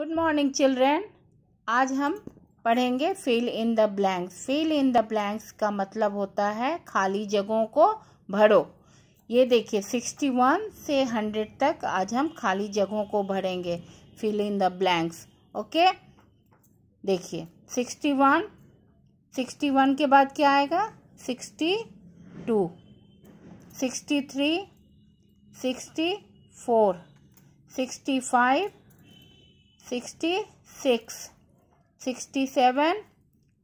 good morning children आज हम पढ़ेंगे fill in the blanks fill in the blanks का मतलब होता है खाली जगहों को भरो ये देखिए सिक्सटी वन से हंड्रेड तक आज हम खाली जगहों को भरेंगे fill in the blanks okay देखिए सिक्सटी वन सिक्सटी वन के बाद क्या आएगा sixty two sixty three sixty four sixty five 66, 67,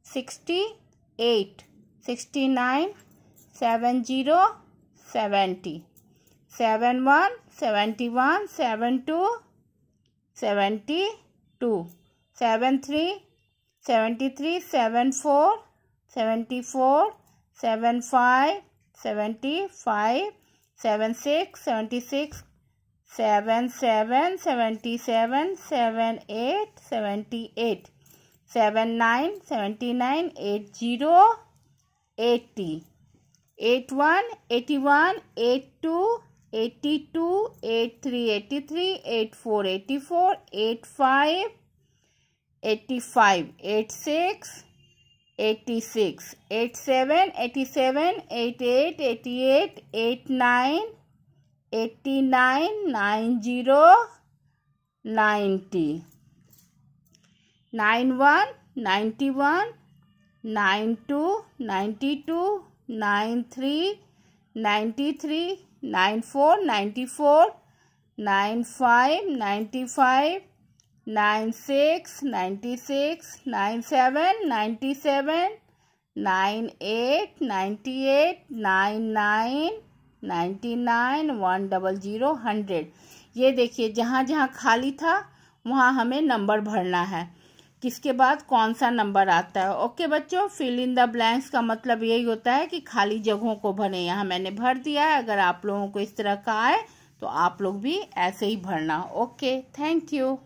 68, 69, 70, 70, 71, 71, 72, 72, 73, 73, 74, 74, 75, 75, 76, 76, 7 7 77 7 8 78 7 9 79 80 80 81 82 82 83 83 84 84 85 85 86 86 87 87 88 88 89 89 90 90 91 91 92 92 93 93 94 94 95 95 96 96 97 97 98 98 99 ninety nine one double zero hundred ये देखिए जहाँ जहाँ खाली था वहाँ हमें नंबर भरना है किसके बाद कौन सा नंबर आता है ओके बच्चों फिल इन द ब्लैंक्स का मतलब यही होता है कि खाली जगहों को भरें यहाँ मैंने भर दिया है अगर आप लोगों को इस तरह का आए तो आप लोग भी ऐसे ही भरना ओके थैंक यू